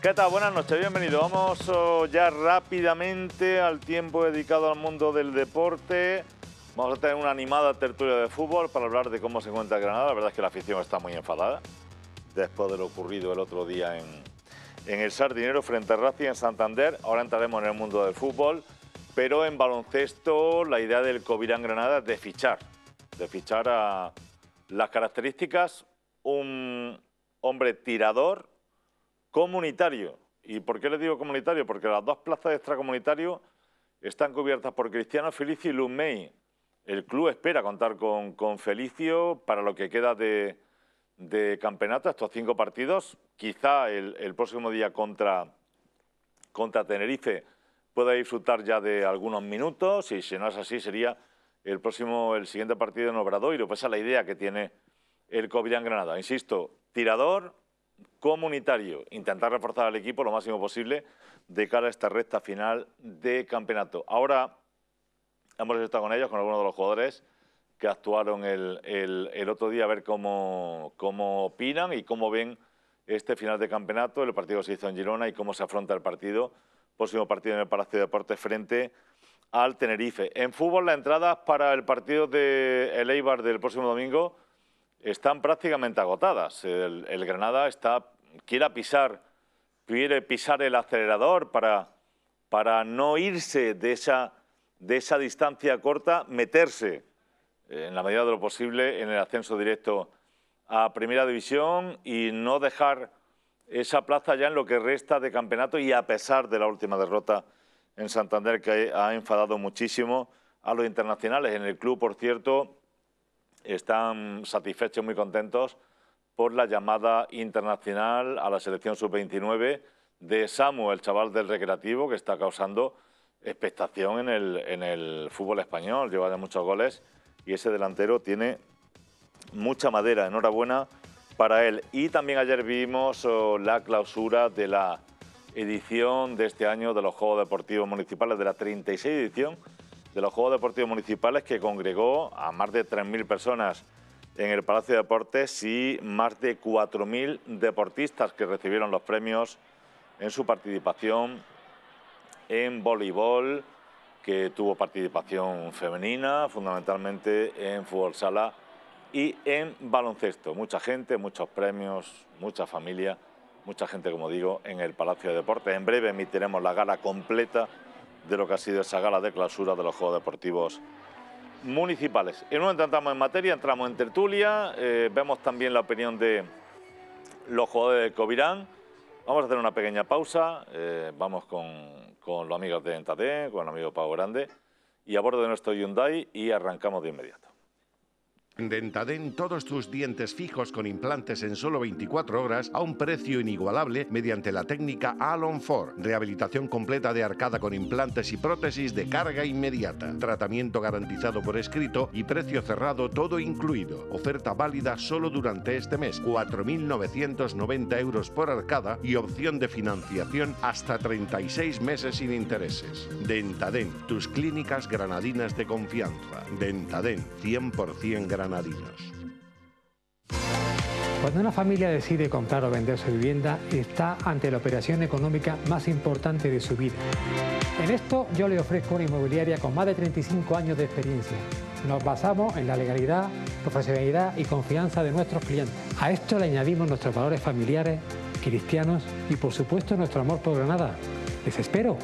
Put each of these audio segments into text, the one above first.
¿Qué tal? Buenas noches, bienvenidos. Vamos oh, ya rápidamente al tiempo dedicado al mundo del deporte. Vamos a tener una animada tertulia de fútbol para hablar de cómo se encuentra Granada. La verdad es que la afición está muy enfadada después de lo ocurrido el otro día en, el Sardinero frente a Racing en Santander. Ahora entraremos en el mundo del fútbol, pero en baloncesto la idea del en Granada es de fichar, de fichar a las características un hombre tirador comunitario. ¿Y por qué le digo comunitario? Porque las dos plazas de extracomunitario están cubiertas por Cristiano Felicio y Lumei. El club espera contar con, con Felicio para lo que queda de, de campeonato, estos cinco partidos. Quizá el, próximo día contra, contra Tenerife pueda disfrutar ya de algunos minutos y si no es así sería el próximo, el siguiente partido en Obradoiro. Pues esa la idea que tiene el en Granada. Insisto, tirador, comunitario, intentar reforzar al equipo lo máximo posible de cara a esta recta final de campeonato. Ahora hemos estado con ellos, con algunos de los jugadores que actuaron el, otro día, a ver cómo, cómo opinan y cómo ven este final de campeonato, el partido que se hizo en Girona y cómo se afronta el partido, próximo partido en el Palacio de Deportes frente al Tenerife. En fútbol, las entradas para el partido del Eibar del próximo domingo están prácticamente agotadas. El, Granada está, quiere pisar, quiere pisar el acelerador para, para no irse de esa, de esa distancia corta, meterse eh, en la medida de lo posible en el ascenso directo a Primera División y no dejar esa plaza ya en lo que resta de campeonato y a pesar de la última derrota en Santander que ha enfadado muchísimo a los internacionales. En el club, por cierto, están satisfechos, muy contentos por la llamada internacional a la selección sub-29 de Samu, el chaval del recreativo que está causando expectación en el, fútbol español, lleva ya muchos goles y ese delantero tiene mucha madera, enhorabuena para él. Y también ayer vimos oh, la clausura de la edición de este año de los Juegos Deportivos Municipales, de la 36 edición de los Juegos Deportivos Municipales que congregó a más de 3.000 personas en el Palacio de Deportes y más de 4.000 deportistas que recibieron los premios en su participación en voleibol, que tuvo participación femenina, fundamentalmente en fútbol sala y en baloncesto. Mucha gente, muchos premios, mucha familia, mucha gente, como digo, en el Palacio de Deportes. En breve emitiremos la gala completa de lo que ha sido esa gala de clausura de los Juegos Deportivos Municipales. En un momento entramos en materia, entramos en tertulia, eh, vemos también la opinión de los jugadores de Covirán. Vamos a hacer una pequeña pausa, eh, vamos con, los amigos de Entate, con el amigo Pago Grande, y a bordo de nuestro Hyundai y arrancamos de inmediato. Dentaden todos tus dientes fijos con implantes en solo 24 horas a un precio inigualable mediante la técnica Alon 4 Rehabilitación completa de arcada con implantes y prótesis de carga inmediata. Tratamiento garantizado por escrito y precio cerrado todo incluido. Oferta válida solo durante este mes. 4.990 euros por arcada y opción de financiación hasta 36 meses sin intereses. Dentaden, tus clínicas granadinas de confianza. Dentaden, 100% granadina cuando una familia decide comprar o vender su vivienda, está ante la operación económica más importante de su vida. En esto yo le ofrezco una inmobiliaria con más de 35 años de experiencia. Nos basamos en la legalidad, profesionalidad y confianza de nuestros clientes. A esto le añadimos nuestros valores familiares, cristianos y por supuesto nuestro amor por Granada. Les espero.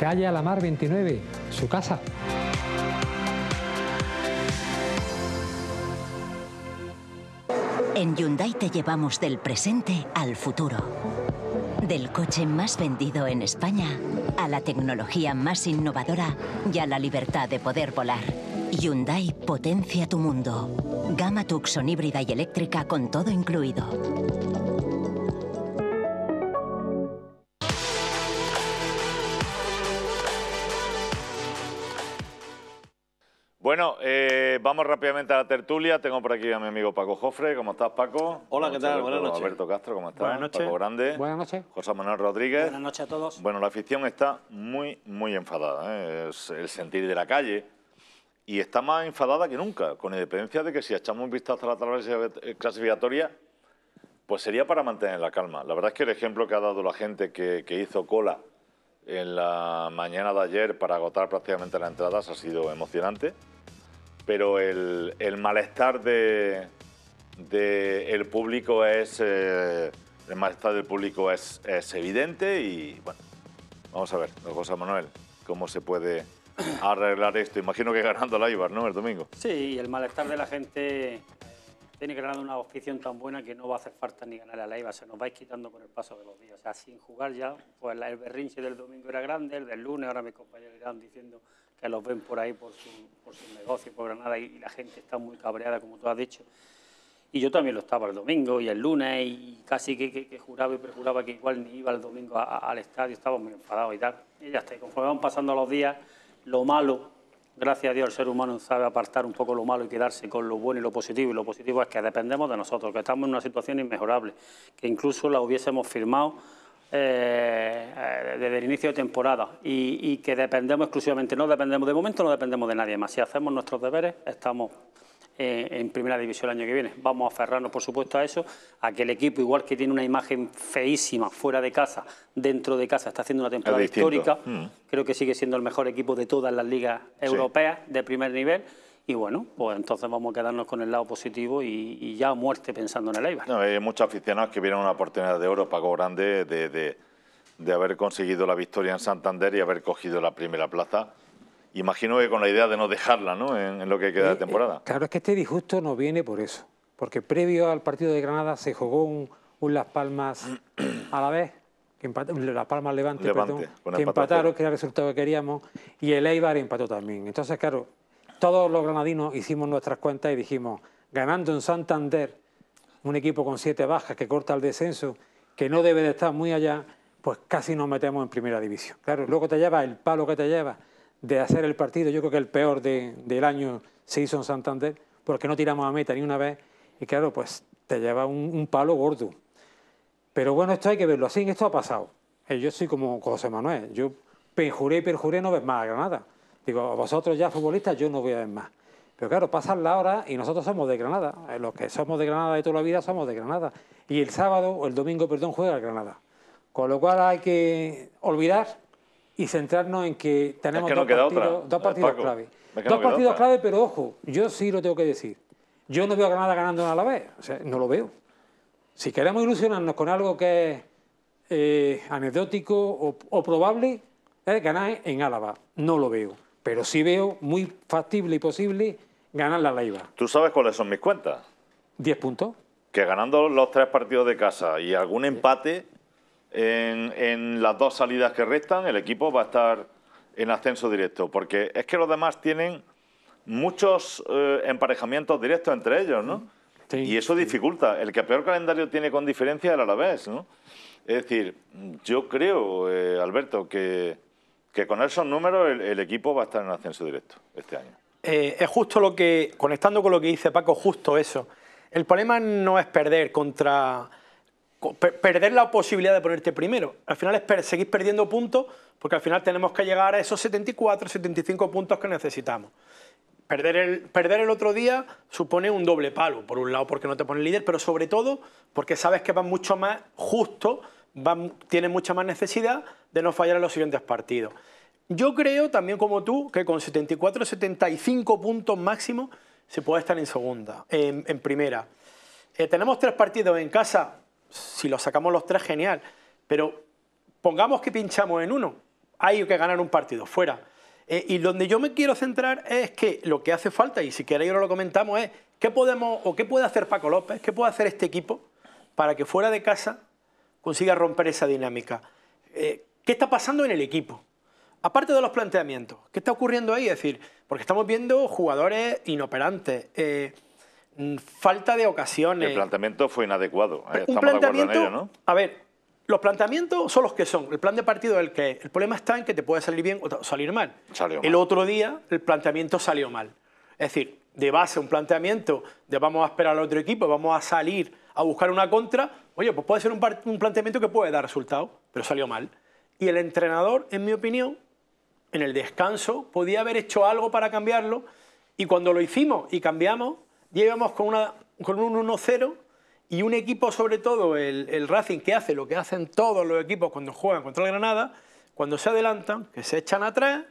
la mar 29, su casa. En Hyundai te llevamos del presente al futuro. Del coche más vendido en España a la tecnología más innovadora y a la libertad de poder volar. Hyundai potencia tu mundo. Gama Tucson híbrida y eléctrica con todo incluido. Bueno, eh, vamos rápidamente a la tertulia. Tengo por aquí a mi amigo Paco Jofre. ¿Cómo estás, Paco? Hola, ¿qué tal? Buenas noches. Alberto Castro, ¿cómo estás? Buenas noches. Paco Grande. Buenas noches. José Manuel Rodríguez. Buenas noches a todos. Bueno, la afición está muy, muy enfadada. ¿eh? Es el sentir de la calle. Y está más enfadada que nunca, con independencia de que si echamos un vistazo a la tabla clasificatoria, pues sería para mantener la calma. La verdad es que el ejemplo que ha dado la gente que, que hizo cola en la mañana de ayer para agotar prácticamente las entradas ha sido emocionante pero el, el malestar de, de, el público es eh, el malestar del público es, evidente y bueno, vamos a ver, José Manuel, cómo se puede arreglar esto. Imagino que ganando la Iva ¿no? El domingo. Sí, el malestar de la gente tiene que ganar una afición tan buena que no va a hacer falta ni ganar a la IVA, se nos vais quitando con el paso de los días. O sea, sin jugar ya, pues el berrinche del domingo era grande, el del lunes, ahora mis compañeros irán diciendo que los ven por ahí, por su, por su negocio, por Granada, y, la gente está muy cabreada, como tú has dicho. Y yo también lo estaba el domingo y el lunes, y casi que, juraba y perjuraba que igual ni iba el domingo al estadio, estaba muy enfadado y tal. Y ya está, y conforme van pasando los días, lo malo, gracias a Dios, el ser humano sabe apartar un poco lo malo y quedarse con lo bueno y lo positivo. Y lo positivo es que dependemos de nosotros, que estamos en una situación inmejorable, que incluso la hubiésemos firmado eh, desde el inicio de temporada y, que dependemos exclusivamente, no dependemos de momento, no dependemos de nadie más. Si hacemos nuestros deberes, estamos en primera división el año que viene. Vamos a aferrarnos, por supuesto, a eso, a que el equipo, igual que tiene una imagen feísima fuera de casa, dentro de casa, está haciendo una temporada histórica. Mm. Creo que sigue siendo el mejor equipo de todas las ligas europeas de primer nivel y bueno, pues entonces vamos a quedarnos con el lado positivo y, ya muerte pensando en el Eibar. No, hay muchos aficionados que vieron una oportunidad de oro, Paco Grande, de, de, de haber conseguido la victoria en Santander y haber cogido la primera plaza. Imagino que con la idea de no dejarla ¿no? En, lo que queda de eh, eh, temporada. claro, es que este disgusto no viene por eso. Porque previo al partido de Granada se jugó un, Las Palmas a la vez. Que Las Palmas Levante, Levante perdón, que empataron, que era el resultado que queríamos. Y el Eibar empató también. Entonces, claro, todos los granadinos hicimos nuestras cuentas y dijimos, ganando en Santander, un equipo con siete bajas que corta el descenso, que no debe de estar muy allá, pues casi nos metemos en primera división. Claro, luego te lleva el palo que te lleva de hacer el partido, yo creo que el peor del año se hizo en Santander, porque no tiramos a meta ni una vez, y claro, pues te lleva un, palo gordo. Pero bueno, esto hay que verlo así, esto ha pasado. Eh, yo soy como José Manuel, yo perjuré y perjuré no ves más a Granada. Digo, vosotros ya futbolistas, yo no voy a ver más. Pero claro, pasan la hora y nosotros somos de Granada. Eh, los que somos de Granada de toda la vida somos de Granada. Y el sábado, o el domingo, perdón, juega Granada. Con lo cual hay que olvidar y centrarnos en que tenemos dos, partidos, eh, clave. dos partidos clave, pero ojo, yo sí lo tengo que decir. Yo no veo a Granada ganando en Alavés, o sea, no lo veo. Si queremos ilusionarnos con algo que es eh, anecdótico o, o probable, es ganar en Álava. No lo veo pero sí veo muy factible y posible ganar la Leiva. ¿Tú sabes cuáles son mis cuentas? 10 puntos. Que ganando los tres partidos de casa y algún empate en, las dos salidas que restan, el equipo va a estar en ascenso directo, porque es que los demás tienen muchos eh, emparejamientos directos entre ellos, ¿no? y eso dificulta. El que peor calendario tiene con diferencia el Alavés, ¿no? Es decir, yo creo, eh, Alberto, que que con esos números el, equipo va a estar en ascenso directo este año. Eh, es justo lo que, conectando con lo que dice Paco, justo eso. El problema no es perder contra... perder la posibilidad de ponerte primero. Al final es seguir perdiendo puntos porque al final tenemos que llegar a esos 74, 75 puntos que necesitamos. Perder el, perder el otro día supone un doble palo, por un lado porque no te pone líder, pero sobre todo porque sabes que van mucho más justo, tienes mucha más necesidad de no fallar en los siguientes partidos. Yo creo también como tú que con 74, 75 puntos máximo se puede estar en segunda, en, primera. Eh, tenemos tres partidos en casa, si los sacamos los tres, genial, pero pongamos que pinchamos en uno, hay que ganar un partido, fuera. Eh, y donde yo me quiero centrar es que lo que hace falta, y si queréis no lo comentamos, es qué podemos o qué puede hacer Paco López, qué puede hacer este equipo para que fuera de casa consiga romper esa dinámica. Eh, ¿Qué está pasando en el equipo? Aparte de los planteamientos, ¿qué está ocurriendo ahí? Es decir, porque estamos viendo jugadores inoperantes, eh, falta de ocasiones. El planteamiento fue inadecuado. ¿eh? Un planteamiento, A ver, los planteamientos son los que son. El plan de partido es el que El problema está en que te puede salir bien o salir mal. el otro día el planteamiento salió mal. Es decir, de base un planteamiento de vamos a esperar al otro equipo, vamos a salir a buscar una contra, oye, pues puede ser un planteamiento que puede dar resultado, pero salió mal. Y el entrenador, en mi opinión, en el descanso, podía haber hecho algo para cambiarlo y cuando lo hicimos y cambiamos, llegamos con, una, con un 1-0 y un equipo, sobre todo el, Racing, que hace lo que hacen todos los equipos cuando juegan contra el Granada, cuando se adelantan, que se echan atrás,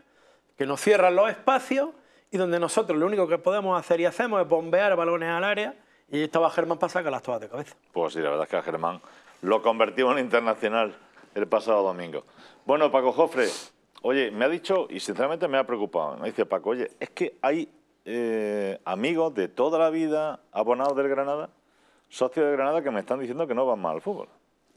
que nos cierran los espacios y donde nosotros lo único que podemos hacer y hacemos es bombear balones al área y estaba Germán para las todas de cabeza. Pues sí, la verdad es que a Germán lo convertimos en internacional el pasado domingo. Bueno, Paco Jofre, Oye, me ha dicho, y sinceramente me ha preocupado, me dice Paco, oye, es que hay eh, amigos de toda la vida, abonados del Granada, socios del Granada, que me están diciendo que no van mal al fútbol.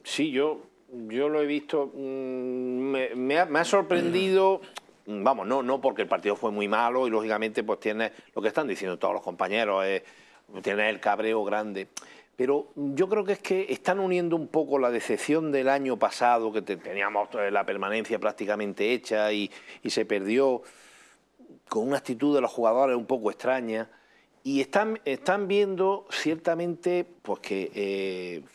Sí, yo, yo lo he visto, mm, me, ha, sorprendido... Mm, vamos, no, no porque el partido fue muy malo y lógicamente pues tiene lo que están diciendo todos los compañeros, eh, tiene el cabreo grande pero yo creo que es que están uniendo un poco la decepción del año pasado, que teníamos la permanencia prácticamente hecha y, se perdió, con una actitud de los jugadores un poco extraña. Y están, están viendo ciertamente pues que,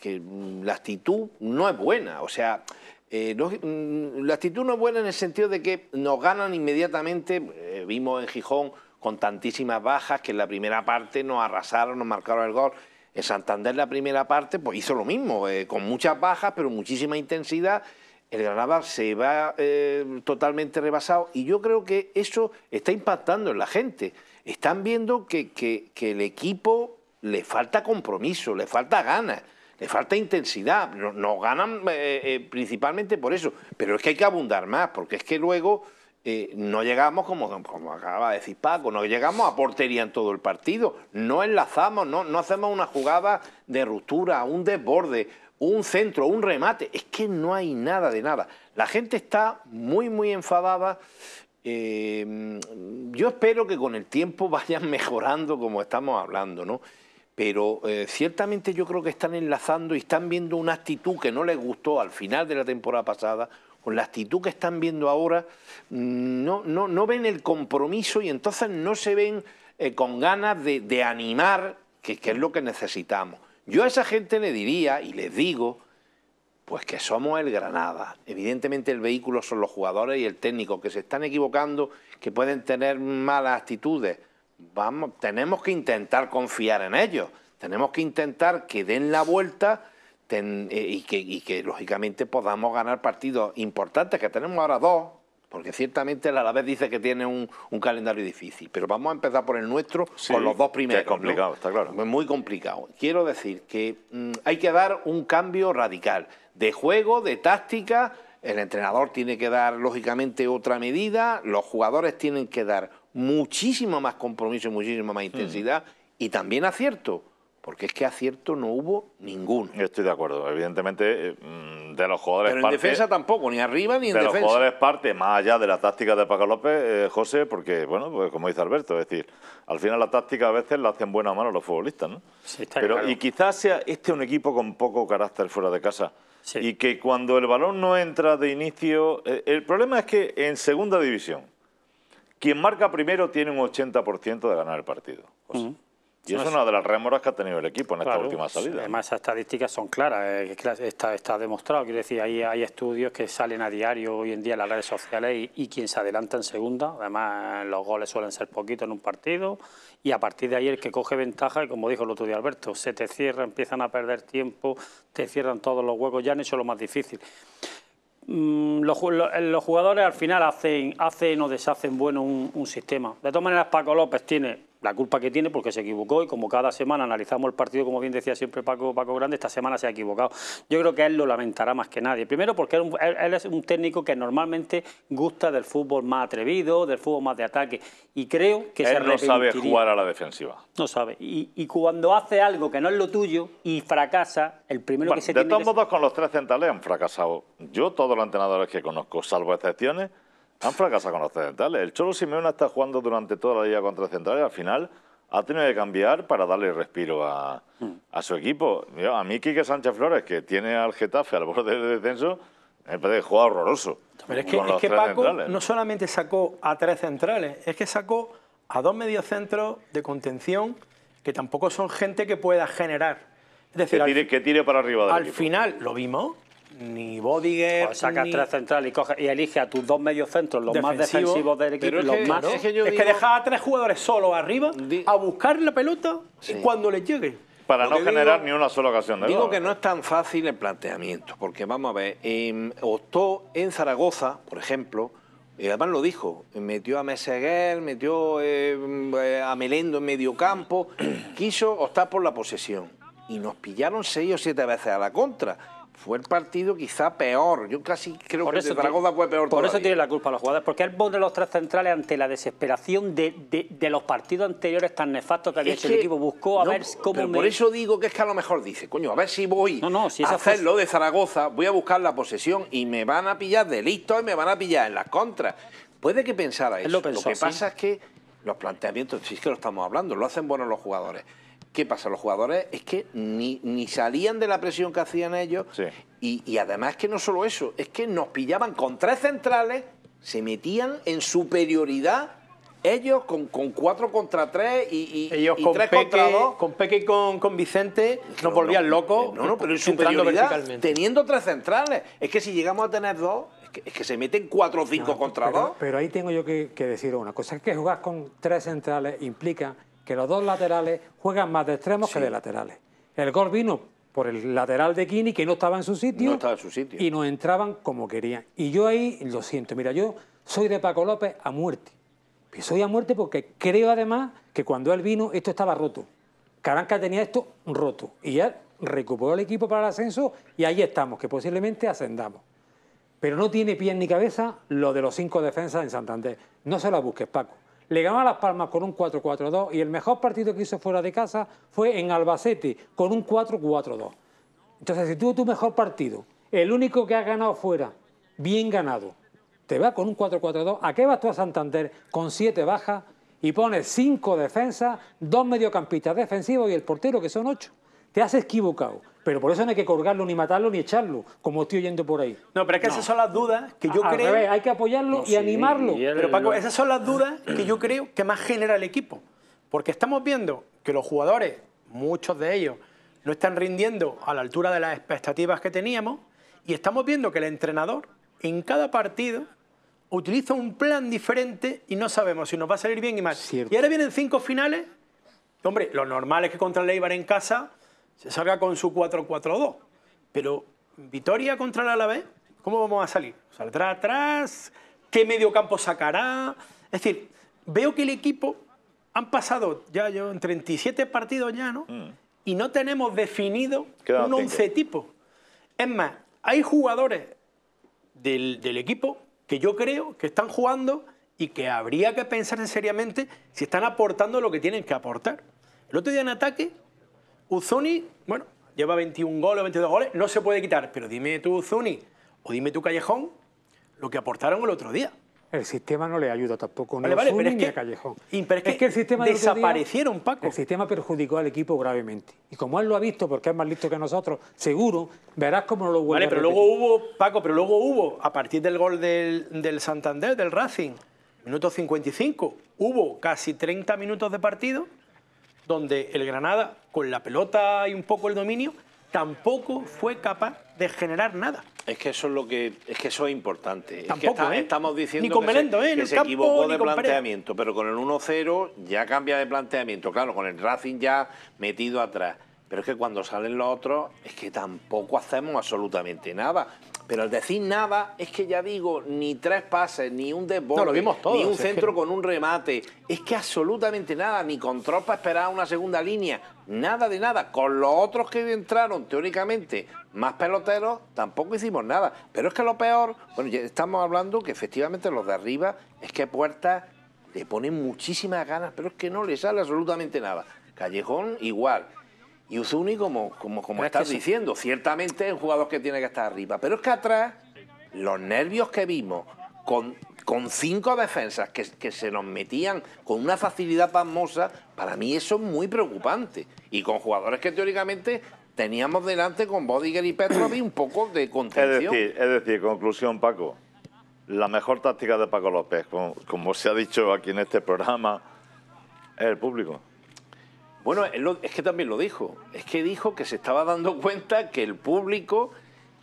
eh, la actitud no es buena. O sea, eh, mm, la actitud no es buena en el sentido de que nos ganan inmediatamente. Eh, vimos en Gijón con tantísimas bajas que en la primera parte nos arrasaron, nos marcaron el gol. En Santander la primera parte pues hizo lo mismo, eh, con muchas bajas pero muchísima intensidad. El Granada se va eh, totalmente rebasado y yo creo que eso está impactando en la gente. Están viendo que, que, el equipo le falta compromiso, le falta ganas, le falta intensidad. Nos, ganan eh, principalmente por eso, pero es que hay que abundar más porque es que luego eh, no llegamos, como, como, acaba de decir Paco, no llegamos a portería en todo el partido, no enlazamos, no, hacemos una jugada de ruptura, un desborde, un centro, un remate, es que no hay nada de nada. La gente está muy, muy enfadada. Eh, yo espero que con el tiempo vayan mejorando como estamos hablando, ¿no? Pero eh, ciertamente yo creo que están enlazando y están viendo una actitud que no les gustó al final de la temporada pasada, con la actitud que están viendo ahora, mm, no, no, ven el compromiso y entonces no se ven eh, con ganas de, animar, que, que, es lo que necesitamos. Yo a esa gente le diría y les digo, pues que somos el Granada. Evidentemente el vehículo son los jugadores y el técnico que se están equivocando, que pueden tener malas actitudes. Vamos, tenemos que intentar confiar en ellos, tenemos que intentar que den la vuelta eh, y, que, que lógicamente podamos ganar partidos importantes, que tenemos ahora dos, porque ciertamente el Alavés dice que tiene un, calendario difícil, pero vamos a empezar por el nuestro, con los dos primeros. es complicado, está claro. Muy complicado. Quiero decir que mm, hay que dar un cambio radical de juego, de táctica. El entrenador tiene que dar, lógicamente, otra medida. Los jugadores tienen que dar muchísimo más compromiso y muchísima más mm. intensidad y también acierto porque es que acierto no hubo ninguno. estoy de acuerdo, evidentemente eh, mm, de los jugadores Pero en defensa tampoco, ni arriba ni en defensa. De los jugadores parte, más allá de la táctica de Paco López, eh, José, porque, bueno, pues como dice Alberto, es decir, al final la táctica a veces la hacen buena mano los futbolistas, ¿no? Sí, está Pero, claro. Y quizás sea este un equipo con poco carácter fuera de casa. Sí. Y que cuando el balón no entra de inicio... Eh, el problema es que en segunda división, quien marca primero tiene un 80% de ganar el partido. Y es una de las rémoras que ha tenido el equipo en esta última salida. Además, esas estadísticas son claras, eh, está, está demostrado. Quiero decir, ahí hay estudios que salen a diario hoy en día en las redes sociales y, quien se adelanta en segunda, además los goles suelen ser poquitos en un partido y a partir de ahí el que coge ventaja, y como dijo el otro día Alberto, se te cierra, empiezan a perder tiempo, te cierran todos los huecos, ya han hecho lo más difícil. Mm, los, eh, los jugadores al final hacen, hacen o deshacen bueno un sistema. De todas maneras, Paco López tiene la culpa que tiene porque se equivocó y como cada semana analizamos el partido, como bien decía siempre Paco, Paco Grande, esta semana se ha equivocado. Yo creo que él lo lamentará más que nadie. Primero porque él, es un técnico que normalmente gusta del fútbol más atrevido, del fútbol más de ataque y creo que él no sabe jugar a la defensiva. No sabe. Y, cuando hace algo que no es lo tuyo y fracasa, el primero que se de tiene... De todos modos, con los tres centrales han fracasado. Yo, todos los entrenadores que conozco, salvo excepciones, han fracasado con los centrales. El Cholo Simeone está jugando durante toda la liga contra centrales. Al final ha tenido que cambiar para darle respiro a, su equipo. a mí, Quique Sánchez Flores, que tiene al Getafe al borde del descenso, me parece que juega horroroso. Pero es que, Paco no solamente sacó a tres centrales, es que sacó a dos mediocentros de contención que tampoco son gente que pueda generar. Es decir, que tire, para arriba Al final, lo vimos, ni Bodiger. sacas tres centrales y, elige a tus dos medios centros, los más defensivos del equipo, los más. Es, que, a tres jugadores solos arriba a buscar la pelota cuando le llegue. Para no generar ni una sola ocasión de Digo que no es tan fácil el planteamiento, porque vamos a ver, em, optó en Zaragoza, por ejemplo, y además lo dijo, metió a Meseguer, metió em, eh, a Melendo en medio campo, quiso optar por la posesión. Y nos pillaron seis o siete veces a la contra fue el partido quizá peor. Yo casi creo que Zaragoza fue peor. Por eso tiene la culpa los jugadores, porque él de los tres centrales ante la desesperación de, los partidos anteriores tan nefastos que había hecho el equipo. Buscó a ver cómo. Pero Por eso digo que es que a lo mejor dice, coño, a ver si voy a hacer lo de Zaragoza, voy a buscar la posesión y me van a pillar de listo y me van a pillar en las contras. Puede que pensara eso. lo, que pasa es que los planteamientos, si es que lo estamos hablando, lo hacen buenos los jugadores. ¿Qué pasa? Los jugadores es que ni, ni salían de la presión que hacían ellos. Y, y, además que no solo eso, es que nos pillaban con tres centrales, se metían en superioridad. Ellos con, con cuatro contra tres y, con tres contra dos. Con Peque y con, Vicente nos volvían locos. No, no, pero en superioridad, teniendo tres centrales. Es que si llegamos a tener dos, es que se meten cuatro o cinco contra dos. Pero ahí tengo yo que, que decir una cosa, es que jugar con tres centrales implica que los dos laterales juegan más de extremos que de laterales. El gol vino por el lateral de Kini, que no estaba en su sitio. su sitio. Y no entraban como querían. Y yo ahí, lo siento, mira, yo soy de Paco López a muerte. Y soy a muerte porque creo además que cuando él vino esto estaba roto. Caranca tenía esto roto. Y él recuperó el equipo para el ascenso y ahí estamos, que posiblemente ascendamos. Pero no tiene pies ni cabeza lo de los cinco defensas en Santander. No se lo busques, Paco le ganó a Las Palmas con un 4-4-2 y el mejor partido que hizo fuera de casa fue en Albacete con un 4-4-2. Entonces, si tú tu mejor partido, el único que has ganado fuera, bien ganado, te va con un 4-4-2, ¿a qué vas tú a Santander con 7 bajas y pones 5 defensas, dos mediocampistas defensivos y el portero que son 8? Te has equivocado. Pero por eso no hay que colgarlo, ni matarlo, ni echarlo, como estoy oyendo por ahí. No, pero es que esas son las dudas que yo creo. hay que apoyarlo y animarlo. Pero Paco, esas son las dudas que yo creo que más genera el equipo. Porque estamos viendo que los jugadores, muchos de ellos, no están rindiendo a la altura de las expectativas que teníamos. Y estamos viendo que el entrenador, en cada partido, utiliza un plan diferente y no sabemos si nos va a salir bien y mal. Y ahora vienen cinco finales. Hombre, lo normal es que contra el Eibar en casa se salga con su 4-4-2. Pero Vitoria contra el Alavés, ¿cómo vamos a salir? ¿Saldrá atrás? ¿Qué medio campo sacará? Es decir, veo que el equipo han pasado ya yo en 37 partidos ya, ¿no? Mm. Y no tenemos definido un 11 tipo. Es más, hay jugadores del, del equipo que yo creo que están jugando y que habría que pensar seriamente si están aportando lo que tienen que aportar. El otro día en ataque Uzuni, bueno, lleva 21 goles, 22 goles, no se puede quitar, pero dime tú Uzuni o dime tú Callejón lo que aportaron el otro día. El sistema no le ayuda tampoco, no vale, pero es que, a Callejón. Pero es, que, el sistema desaparecieron, Paco. El sistema perjudicó al equipo gravemente. Y como él lo ha visto, porque es más listo que nosotros, seguro, verás cómo no lo vuelve Vale, pero luego hubo, Paco, pero luego hubo, a partir del gol del, del Santander, del Racing, minuto 55, hubo casi 30 minutos de partido donde el Granada con la pelota y un poco el dominio, tampoco fue capaz de generar nada. Es que eso es lo que es que eso es importante. es que ¿eh? estamos diciendo que se, ¿eh? equivocó de planteamiento, pero con el 1-0 ya cambia de planteamiento. Claro, con el Racing ya metido atrás. Pero es que cuando salen los otros, es que tampoco hacemos absolutamente nada. Pero al decir nada, es que ya digo, ni tres pases, ni un desborde, ni un centro con un remate. Es que absolutamente nada, ni control para esperar una segunda línea. Nada de nada. Con los otros que entraron, teóricamente, más peloteros, tampoco hicimos nada. Pero es que lo peor, bueno, estamos hablando que efectivamente los de arriba es que Puerta le ponen muchísimas ganas, pero es que no le sale absolutamente nada. Callejón igual. Y Uzuni, como, como, estás diciendo, ciertamente es un jugador que tiene que estar arriba. Pero es que atrás, los nervios que vimos, con con cinco defensas que, se nos metían con una facilidad pasmosa, para mí eso es muy preocupante. Y con jugadores que teóricamente teníamos delante con Bodiger y Petrovic un poco de contención. Es decir, conclusión, Paco, la mejor táctica de Paco López, como, se ha dicho aquí en este programa, es el público. Bueno, es que también lo dijo. Es que dijo que se estaba dando cuenta que el público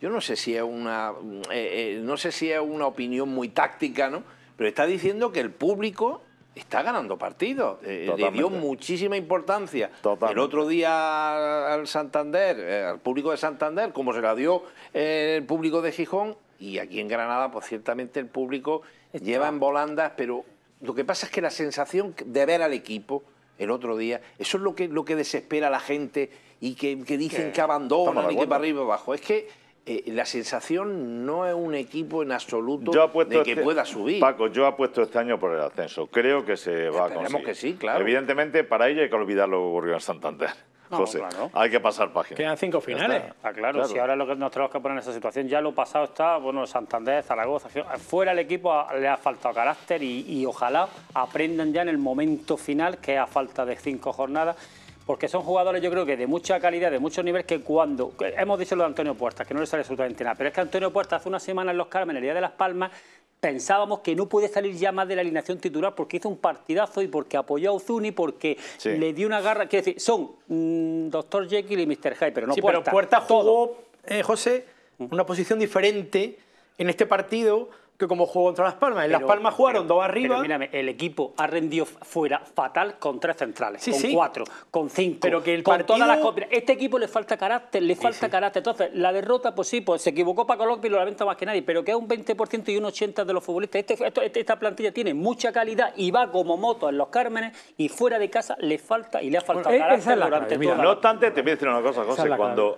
yo no sé si es una, eh, eh, no sé si es una opinión muy táctica, ¿no? Pero está diciendo que el público está ganando partido eh, le dio muchísima importancia el otro día al Santander, al público de Santander, como se la dio el público de Gijón. Y aquí en Granada, pues ciertamente el público lleva en volandas, pero lo que pasa es que la sensación de ver al equipo el otro día, eso es lo que, lo que desespera a la gente y que, dicen que abandonan y que para arriba y abajo. Es que eh, la sensación no es un equipo en absoluto de que este pueda subir. Paco, yo apuesto este año por el ascenso. Creo que se pues va a conseguir. que sí, claro. Evidentemente, para ello hay que olvidar lo que ocurrió en Santander. hay que pasar página. Quedan cinco finales. Ah, claro, si ahora lo que nos tenemos que poner en esa situación, ya lo pasado está, bueno, Santander, Zaragoza, fuera el equipo le ha faltado carácter y, y ojalá aprendan ya en el momento final, que es a falta de cinco jornadas, porque son jugadores yo creo que de mucha calidad, de muchos niveles, que cuando, hemos dicho lo de Antonio Puertas, que no le sale absolutamente nada, pero es que Antonio Puerta hace una semana en Los Carmen, el día de Las Palmas, pensábamos que no puede salir ya más de la alineación titular porque hizo un partidazo y porque apoyó a Uzuni, porque le dio una garra, quiero decir, son mm, ...doctor Jekyll y Mr. Hyde, pero no sí, pero Puerta jugó, eh, José, una posición diferente en este partido como jugó contra Las Palmas. En Las Palmas jugaron dos arriba. Pero mírame, el equipo ha rendido fuera fatal con tres centrales, con cuatro, con cinco. Pero que el con todas las copias Este equipo le falta carácter, le falta carácter. Entonces, la derrota, pues sí, pues se equivocó Paco López y lo lamenta más que nadie, pero que es un 20% y un 80% de los futbolistas. Este, este, esta plantilla tiene mucha calidad y va como moto en los Cármenes y fuera de casa le falta y le ha faltado e-, carácter durante todo. No obstante, te voy a decir una cosa, José, cuando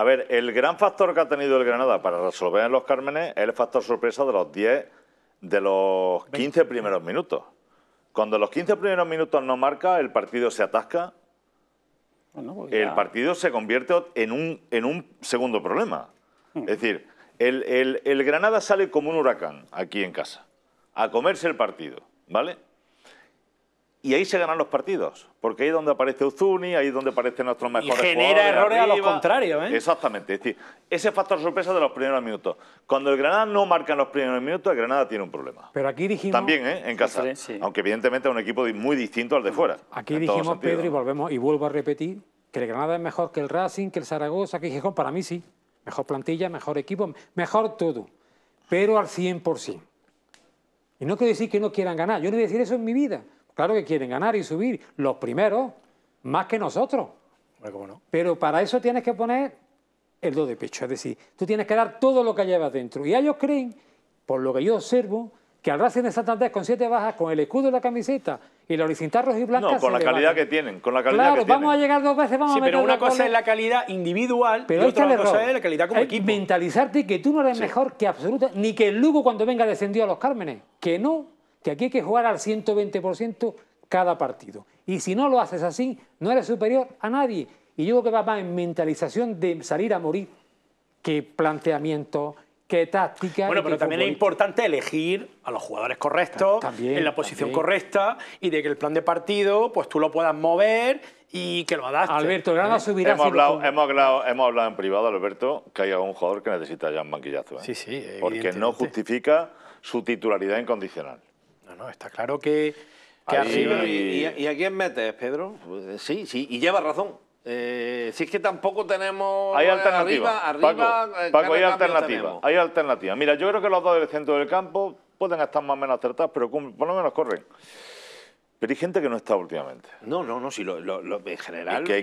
a ver, el gran factor que ha tenido el Granada para resolver en los Cármenes es el factor sorpresa de los 10, de los 15 primeros minutos. Cuando los 15 primeros minutos no marca, el partido se atasca, pues el partido se convierte en un, en un segundo problema. Hmm. Es decir, el, el Granada sale como un huracán aquí en casa, a comerse el partido, ¿vale? Y ahí se ganan los partidos, porque ahí es donde aparece Uzuni, ahí es donde aparecen nuestros mejores y genera errores a los contrarios. ¿eh? Exactamente, ese factor sorpresa de los primeros minutos. Cuando el Granada no marca en los primeros minutos, el Granada tiene un problema. Pero aquí dijimos... También, ¿eh? en casa, aunque evidentemente es un equipo muy distinto al de fuera. Aquí dijimos, Pedro, y volvemos y vuelvo a repetir, que el Granada es mejor que el Racing, que el Zaragoza, que el Gijón, para mí sí. Mejor plantilla, mejor equipo, mejor todo, pero al 100%. Y no quiero decir que no quieran ganar, yo no voy a decir eso en mi vida. Claro que quieren ganar y subir, los primeros, más que nosotros. Pero, para eso tienes que poner el do de pecho, es decir, tú tienes que dar todo lo que llevas dentro. Y ellos creen, por lo que yo observo, que al Racing de Santander con siete bajas, con el escudo de la camiseta y la horizontal roja y blanca... No, con la calidad que tienen, con la calidad claro, vamos a llegar dos veces, vamos a meter pero una cosa es la calidad individual pero otra cosa es la calidad como equipo. mentalizarte que tú no eres mejor que absoluta, ni que el Lugo cuando venga descendió a los Cármenes, que no que aquí hay que jugar al 120% cada partido. Y si no lo haces así, no eres superior a nadie. Y yo creo que va más en mentalización de salir a morir que planteamiento, que táctica. Bueno, pero también es importante elegir a los jugadores correctos, en la posición correcta, y de que el plan de partido, pues tú lo puedas mover y que lo adaptes. Alberto, Grana ¿Eh? subirá. Hemos hablado, hemos, hablado, en privado, Alberto, que hay algún jugador que necesita ya un maquillazo. ¿eh? Sí, sí. Porque no justifica su titularidad incondicional. Está claro que, arriba... Y, a quién metes, Pedro? Pues, eh, sí, sí, y lleva razón. Eh, si es que tampoco tenemos... Hay alternativa, arriba, arriba, eh, hay alternativa, hay alternativa. Mira, yo creo que los dos del centro del campo pueden estar más o menos acertados, pero por lo menos corren. Pero hay gente que no está últimamente. No, no, no, si lo, en general. hay, que,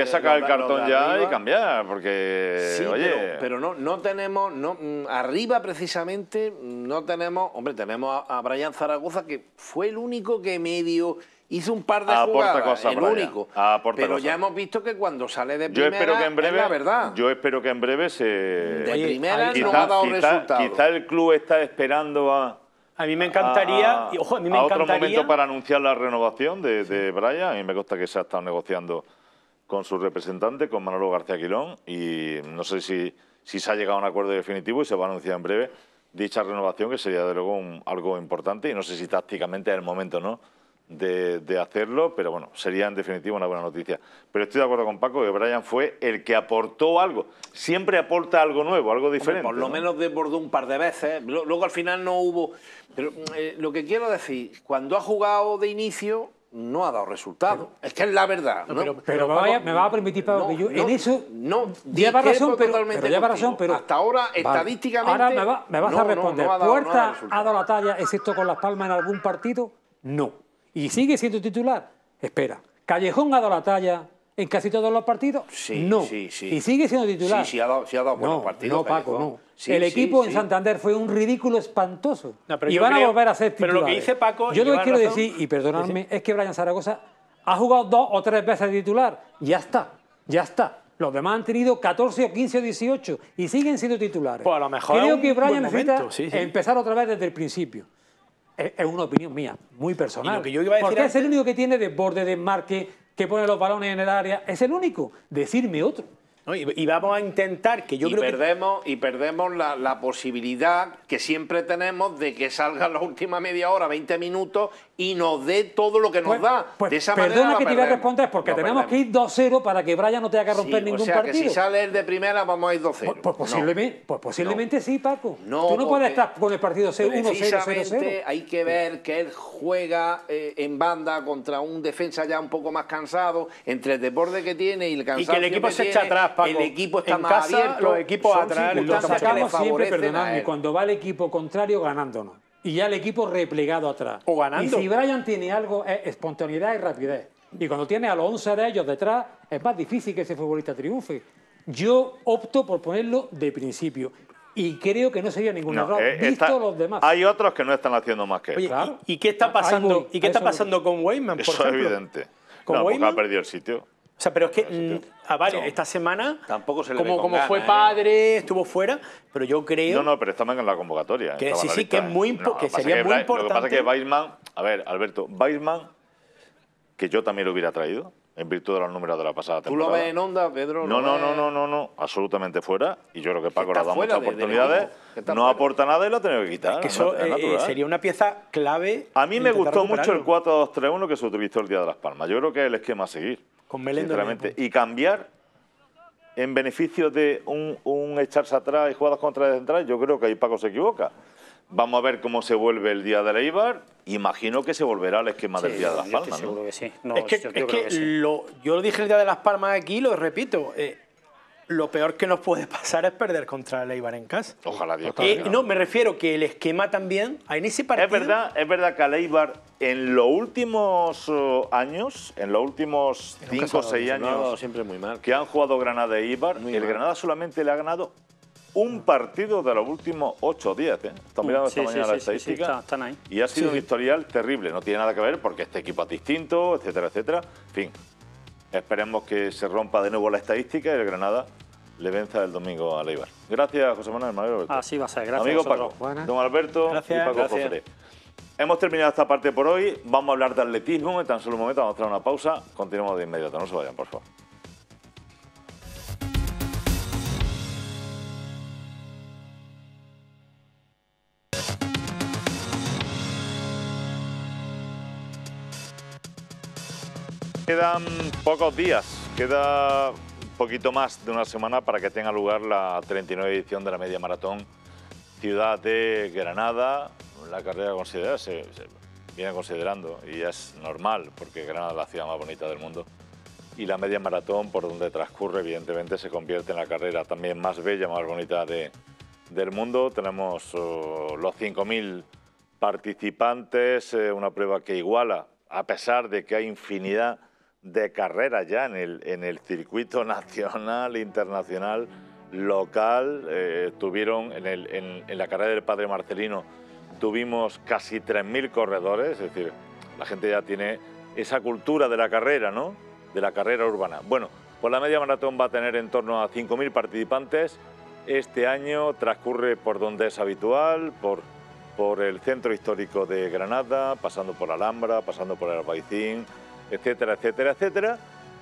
eh, sacar el cartón ya y cambiar, porque. oye. Pero, no, no tenemos. No, mm, arriba, precisamente, mm, no tenemos. Hombre, tenemos a, Brian Zaragoza, que fue el único que medio hizo un par de Aporta jugadas, el único. pero ya hemos visto que cuando sale de primera yo espero que en breve, la verdad. Yo espero que en breve se... De primera no ha dado resultado. Quizá el club está esperando a a mí me encantaría... otro momento para anunciar la renovación de, de Brian. A mí me consta que se ha estado negociando con su representante, con Manolo García Quilón, y no sé si, se ha llegado a un acuerdo definitivo y se va a anunciar en breve dicha renovación, que sería de luego algo importante, y no sé si tácticamente es el momento no de, hacerlo, pero bueno, sería en definitiva una buena noticia. Pero estoy de acuerdo con Paco que Brian fue el que aportó algo. Siempre aporta algo nuevo, algo diferente. por lo menos desbordó un par de veces. Luego al final no hubo. Pero mm, eh, lo que quiero decir, cuando ha jugado de inicio, no ha dado resultado. es que es la verdad. pero, me va a permitir, que yo en eso. No, lleva razón, pero, lleva razón, pero. Hasta ahora, estadísticamente. Ahora me, va, vas a responder. ¿Puerta ha dado la talla, excepto con Las Palmas en algún partido? No y sigue siendo titular. Espera, Callejón ha dado la talla en casi todos los partidos. Sí, no. Sí, sí. Y sigue siendo titular. Sí, sí ha dado, ha dado buenos partidos. No, Paco, no. el equipo en Santander fue un ridículo espantoso. y van a volver a ser titulares. Pero lo que dice Paco. Yo lo que quiero decir, y perdonadme, es que Brian Zaragoza ha jugado dos o tres veces de titular. Ya está, ya está. Los demás han tenido 14 o 15 o 18 y siguen siendo titulares. Pues a lo mejor. Creo que Brian necesita empezar otra vez desde el principio es, una opinión mía, muy personal. porque es el único que tiene de borde de marque que pone los balones en el área. Es el único. Decirme otro. y, vamos a intentar que yo y perdemos, Y perdemos la, la, posibilidad que siempre tenemos de que salga la última media hora, 20 minutos, y nos dé todo lo que nos pues, da. Pues, de esa perdona que te iba a responder porque tenemos que ir 2-0 para que Brian no tenga que romper ningún partido. O sea, que si sale el de primera vamos a ir 2-0. Pues, pues posiblemente, posiblemente sí, Paco. Tú no puedes estar con el partido 1-0-0-0. hay que ver que él juega eh, en banda contra un defensa ya un poco más cansado, entre el deporte que tiene y el cansancio Y que el equipo se echa atrás, Paco. El equipo está en más casa, abierto. Los equipos atrás. Los sacamos siempre, perdonadme, cuando va el equipo contrario ganándonos y ya el equipo replegado atrás. O ganando. Y si Brian tiene algo, es espontaneidad y rapidez. Y cuando tiene a los 11 de ellos detrás, es más difícil que ese futbolista triunfe. Yo opto por ponerlo de principio. Y creo que no sería ningún error, eh, visto los demás. Hay otros que no están haciendo más que Oye, ¿y, qué está ah, pasando, ¿y qué está pasando con Wayman, por Eso es evidente. ha perdido el sitio. O sea, pero es que mm, ah, Vale esta semana, como, como fue ¿eh? padre, estuvo fuera, pero yo creo... No, no, pero estaba en la convocatoria. Que sí, sí, que, ¿eh? muy sería muy importante. Lo que pasa es que Weisman, a ver, Alberto, Weisman, que yo también lo hubiera traído, en virtud de los números de la pasada temporada. ¿Tú lo ves en onda, Pedro? No, no, no, no, no, absolutamente fuera. Y yo creo que Paco le ha dado muchas oportunidades, no aporta nada y lo ha tenido que quitar. Eh, sería una pieza clave. A mí me gustó mucho el 4-2-3-1 que se utilizó el Día de las Palmas. Yo creo que es el esquema a seguir, Con Melendo Y cambiar en beneficio de un, un echarse atrás y jugadas contra el central, yo creo que ahí Paco se equivoca. Vamos a ver cómo se vuelve el día de la Ibar. Imagino que se volverá al esquema del Día de las Palmas. sí. es que, yo, Lo, dije el Día de las Palmas aquí, lo repito. Eh, lo peor que nos puede pasar es perder contra el en casa. Ojalá Dios. no, me refiero que el esquema también, en ese partido... Es verdad, es verdad que el en los últimos oh, años, en los últimos 5 o 6 años... Siempre muy mal. Que han jugado Granada e Ibar, el Granada solamente le ha ganado un partido de los últimos ocho días. ¿eh? Están uh, mirando esta mañana las la estadística. están ahí. Y ha sido un historial terrible. No tiene nada que ver porque este equipo es distinto, etcétera, etcétera. En fin, esperemos que se rompa de nuevo la estadística y el Granada le venza el domingo a Leibar. Gracias, José Manuel. Manuel Así ah, va a ser. Gracias. Amigo Paco, don Alberto y Paco José. Hemos terminado esta parte por hoy. Vamos a hablar de atletismo. En tan solo un momento vamos a hacer una pausa. Continuamos de inmediato. No se vayan, por favor. quedan pocos días, queda un poquito más de una semana para que tenga lugar la 39 edición de la media maratón Ciudad de Granada. La carrera considerada se, viene considerando y es normal porque Granada es la ciudad más bonita del mundo y la media maratón por donde transcurre evidentemente se convierte en la carrera también más bella, más bonita del mundo. Tenemos oh, los 5.000 participantes, eh, una prueba que iguala, a pesar de que hay infinidad de carrera ya en el, circuito nacional, internacional, local. Eh, tuvieron en, la carrera del padre Marcelino tuvimos casi 3.000 corredores, es decir, la gente ya tiene esa cultura de la carrera, ¿no? De la carrera urbana. Bueno, pues la media maratón va a tener en torno a 5.000 participantes. Este año transcurre por donde es habitual, por, por el centro histórico de Granada, pasando por Alhambra, pasando por el Albaicín, etcétera, etcétera, etcétera.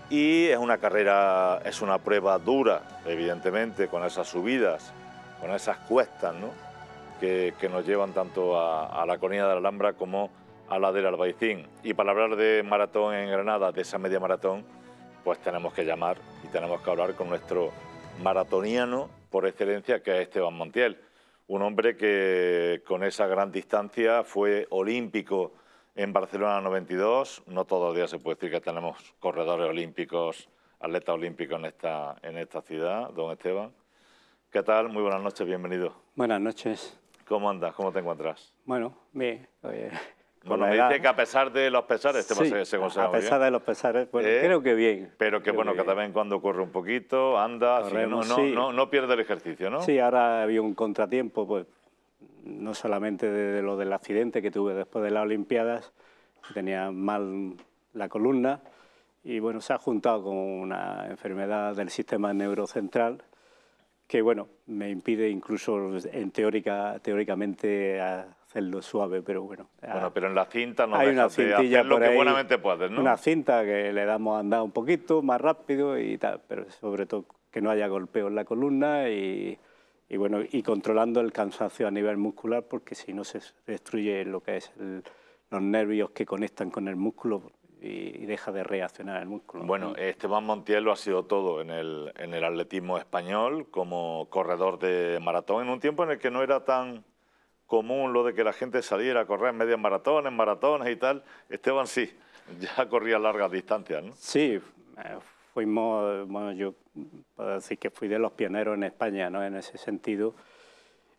Y es una carrera, es una prueba dura, evidentemente, con esas subidas, con esas cuestas, ¿no? Que, nos llevan tanto a, la colina de la Alhambra como a la del Albaicín. Y para hablar de maratón en Granada, de esa media maratón, pues tenemos que llamar y tenemos que hablar con nuestro maratoniano por excelencia, que es Esteban Montiel. Un hombre que con esa gran distancia fue olímpico en Barcelona 92. No todos los días se puede decir que tenemos corredores olímpicos, atletas olímpicos en esta, en esta ciudad, don Esteban. ¿Qué tal? Muy buenas noches, bienvenido. Buenas noches. ¿Cómo andas? ¿Cómo te encuentras? Bueno, bien. bueno, me dice que a pesar de los pesares te este sí, se A pesar de los pesares, bueno, ¿Eh? creo que bien. Pero que bueno, que también cuando corre un poquito, anda, no, no pierde el ejercicio, ¿no? Sí, ahora había un contratiempo, pues no solamente de lo del accidente que tuve después de las Olimpiadas, tenía mal la columna y bueno, se ha juntado con una enfermedad del sistema neurocentral que bueno, me impide incluso pues, en teórica, teóricamente hacerlo suave, pero bueno. Bueno, pero en la cinta no hay una lo que buenamente ¿no? Una cinta que le damos a andar un poquito más rápido y tal, pero sobre todo que no haya golpeo en la columna y y, bueno, y controlando el cansancio a nivel muscular, porque si no se destruye lo que es los nervios que conectan con el músculo y, deja de reaccionar el músculo. Bueno, Esteban Montiel lo ha sido todo en el, en el atletismo español como corredor de maratón, en un tiempo en el que no era tan común lo de que la gente saliera a correr en medias maratones, maratones y tal. Esteban sí, ya corría largas distancias, ¿no? Sí, eh, fuimos, bueno, yo puedo decir que fui de los pioneros en España, ¿no? En ese sentido.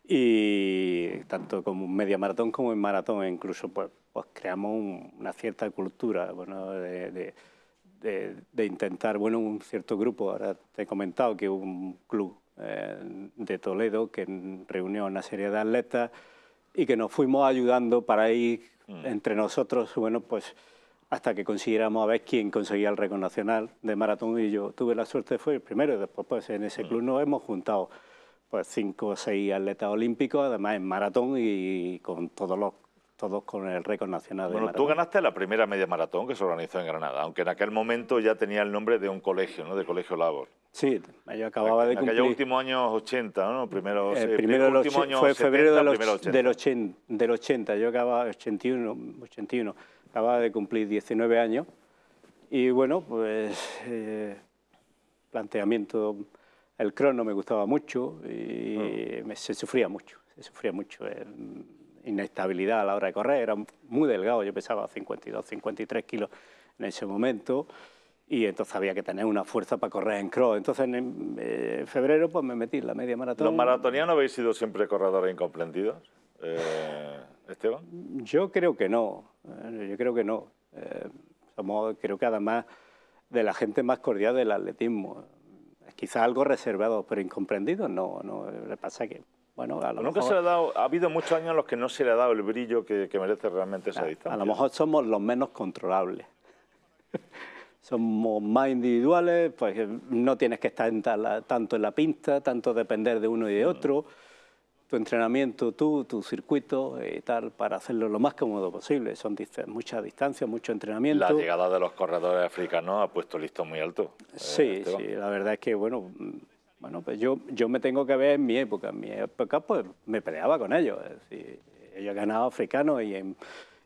Y tanto como un media maratón como en maratón, e incluso, pues, pues creamos una cierta cultura, bueno, de, intentar, bueno, un cierto grupo. Ahora te he comentado que un club eh, de Toledo que reunió a una serie de atletas y que nos fuimos ayudando para ir mm. entre nosotros, bueno, pues hasta que consiguiéramos a ver quién conseguía el récord nacional de maratón y yo tuve la suerte, fue el primero después pues en ese mm. club nos hemos juntado pues cinco o seis atletas olímpicos, además en maratón y con todos los todos con el récord nacional de Bueno, tú ganaste la primera media maratón que se organizó en Granada, aunque en aquel momento ya tenía el nombre de un colegio, ¿no? De Colegio Labor. Sí, yo acababa de cumplir... En aquellos últimos años 80, ¿no? Eh, primero, el primero, último año fue febrero del, 80, del 80, yo acababa 81, 81 acababa de cumplir 19 años y bueno, pues eh, planteamiento, el no me gustaba mucho y mm. se sufría mucho, se sufría mucho. Eh, inestabilidad a la hora de correr, era muy delgado, yo pesaba 52, 53 kilos en ese momento y entonces había que tener una fuerza para correr en cross. Entonces en eh, febrero pues me metí en la media maratón. ¿Los maratonianos habéis sido siempre corredores incomprendidos? Eh, yo creo que no, eh, yo creo que no. Eh, somos, creo que además, de la gente más cordial del atletismo. quizás algo reservado, pero incomprendido no, no. Le pasa que bueno, a lo Nunca se le ha dado, habido muchos años en los que no se le ha dado el brillo que, merece realmente esa distancia. A lo mejor somos los menos controlables. somos más individuales, pues eh, no tienes que estar tanto en la pinta, tanto depender de uno y de mm. otro tu entrenamiento, tú, tu circuito, y eh, tal, para hacerlo lo más cómodo posible. Son muchas distancias, mucho entrenamiento. La llegada de los corredores africanos ha puesto listo muy alto. Eh, sí, sí, la verdad es que, bueno, mm, bueno pues yo, yo me tengo que ver en mi época. En mi época, pues, me peleaba con ellos. ellos ganaban africanos y en,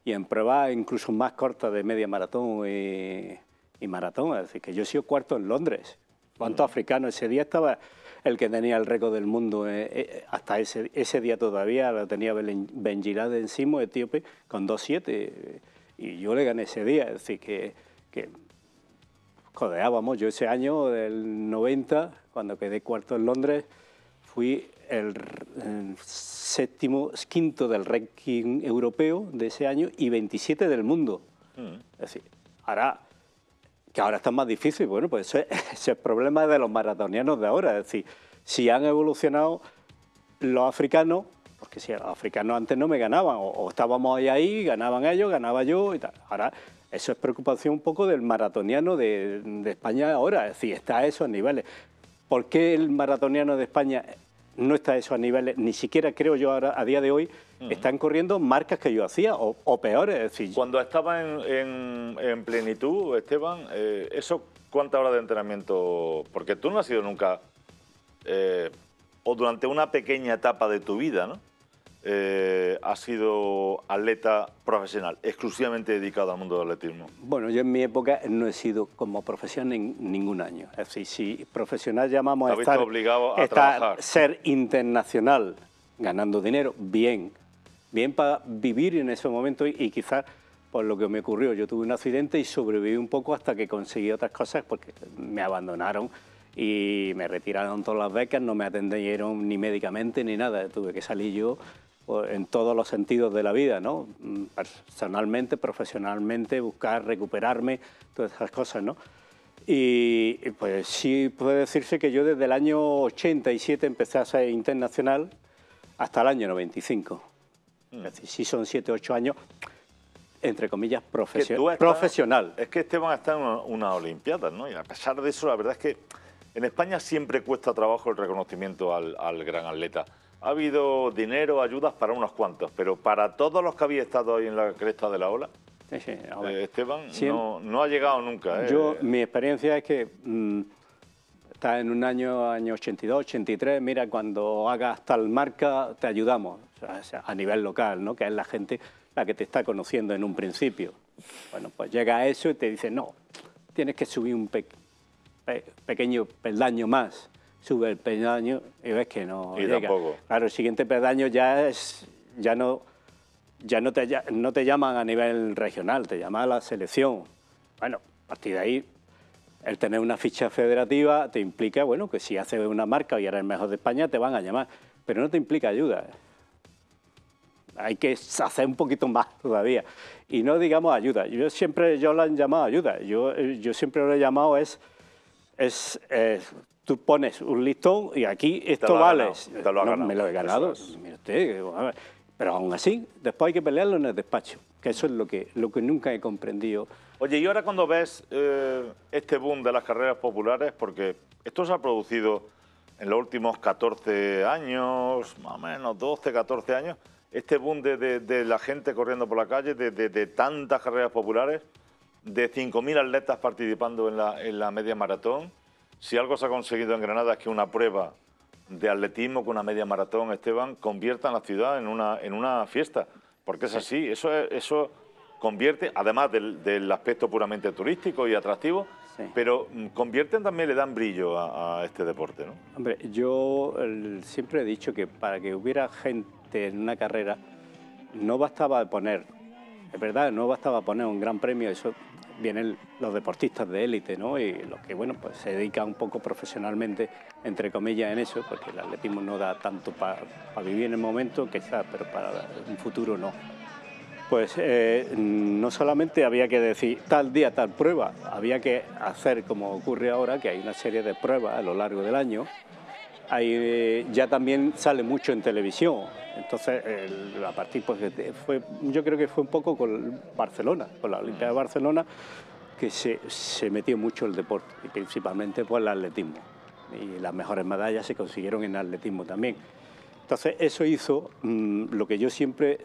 y en pruebas incluso más cortas de media maratón y, maratón. Es decir, que yo he sido cuarto en Londres. ¿Cuántos africano mm. africanos? Ese día estaba el que tenía el récord del mundo. Eh, eh, hasta ese, ese día todavía la tenía Ben, de encima, etíope, con 2-7. Eh, y yo le gané ese día. Es decir, que, que codeábamos. Yo ese año, del 90, cuando quedé cuarto en Londres, fui el, séptimo, quinto del ranking europeo de ese año y 27 del mundo. así mm. Es decir, ahora que ahora está más difícil. Bueno, pues ese es el problema de los maratonianos de ahora. Es decir, si han evolucionado los africanos, porque si los africanos antes no me ganaban, o, estábamos ahí, ahí, ganaban ellos, ganaba yo y tal. Ahora, eso es preocupación un poco del maratoniano de, de España ahora, es decir, está a esos niveles. ¿Por qué el maratoniano de España no está eso a niveles, ni siquiera creo yo ahora, a día de hoy, están corriendo marcas que yo hacía o, peores. Es decir, Cuando estaba en, plenitud, Esteban, eh, ¿eso cuánta hora de entrenamiento? Porque tú no has sido nunca, eh, o durante una pequeña etapa de tu vida, ¿no? Eh, ha sido atleta profesional, exclusivamente dedicado al mundo del atletismo? Bueno, yo en mi época no he sido como profesión en ningún año. Es decir, si profesional llamamos a estar, obligado ser internacional, ganando dinero, bien, bien para vivir en ese momento y quizás por lo que me ocurrió. Yo tuve un accidente y sobreviví un poco hasta que conseguí otras cosas porque me abandonaron y me retiraron todas las becas, no me atendieron ni médicamente ni nada, tuve que salir yo en todos los sentidos de la vida, ¿no? Mm, personalmente, profesionalmente, buscar recuperarme, todas esas cosas, ¿no? Y pues sí puede decirse que yo desde el año 87 empecé a ser internacional hasta el año 95. Mm. Es decir, sí son 7, 8 años, entre comillas, profesional. Es que a está en unas una Olimpiadas, ¿no? Y a pesar de eso, la verdad es que en España siempre cuesta trabajo el reconocimiento al gran atleta ha habido dinero, ayudas para unos cuantos, pero para todos los que había estado ahí en la cresta de la ola, eh, Esteban, no, ha llegado nunca. Eh. Yo, mi experiencia es que mm, está en un año, año 82, 83, mira, cuando hagas tal marca te ayudamos, a nivel local, ¿no? que es la gente la que te está conociendo en un principio. Bueno, pues llega eso y te dice, no, tienes que subir un pequeño peldaño más sube el peldaño y ves que no. Y llega. tampoco. Claro, el siguiente peldaño ya es. ya no. Ya no te, no te llaman a nivel regional, te llama a la selección. Bueno, a partir de ahí, el tener una ficha federativa te implica, bueno, que si haces una marca y eres el mejor de España, te van a llamar, pero no te implica ayuda. Hay que hacer un poquito más todavía. Y no digamos ayuda. Yo siempre, yo la han llamado ayuda. Yo, yo siempre lo he llamado es, es eh, tú pones un listón y aquí esto vale. Te me lo he ganado. pero aún así, después hay que pelearlo en el despacho, que eso es lo que, lo que nunca he comprendido. Oye, y ahora cuando ves eh, este boom de las carreras populares, porque esto se ha producido en los últimos 14 años, más o menos 12, 14 años, este boom de, la gente corriendo por la calle, de, tantas carreras populares, de 5.000 atletas participando en la, en la media maratón, si algo se ha conseguido en Granada es que una prueba de atletismo con una media maratón, Esteban, convierta a la ciudad en una, en una fiesta. Porque es así, eso, eso convierte, además del, aspecto puramente turístico y atractivo, pero mm, convierten también, le dan brillo a, este deporte, ¿no? Hombre, yo siempre he dicho que para que hubiera gente en una carrera, no bastaba poner, es verdad, no bastaba poner un gran premio, eso vienen los deportistas de élite, ¿no? Y los que, bueno, pues se dedican un poco profesionalmente, entre comillas, en eso, porque el atletismo no da tanto para vivir en el momento, quizás, pero para un futuro no. Pues eh, no solamente había que decir tal día, tal prueba, había que hacer como ocurre ahora, que hay una serie de pruebas a lo largo del año ahí eh, ya también sale mucho en televisión. Entonces, a partir, pues, fue, yo creo que fue un poco con Barcelona, con la Olimpiada de mm. Barcelona, que se, metió mucho el deporte, y principalmente por pues, el atletismo. Y las mejores medallas se consiguieron en atletismo también. Entonces, eso hizo mm, lo que yo siempre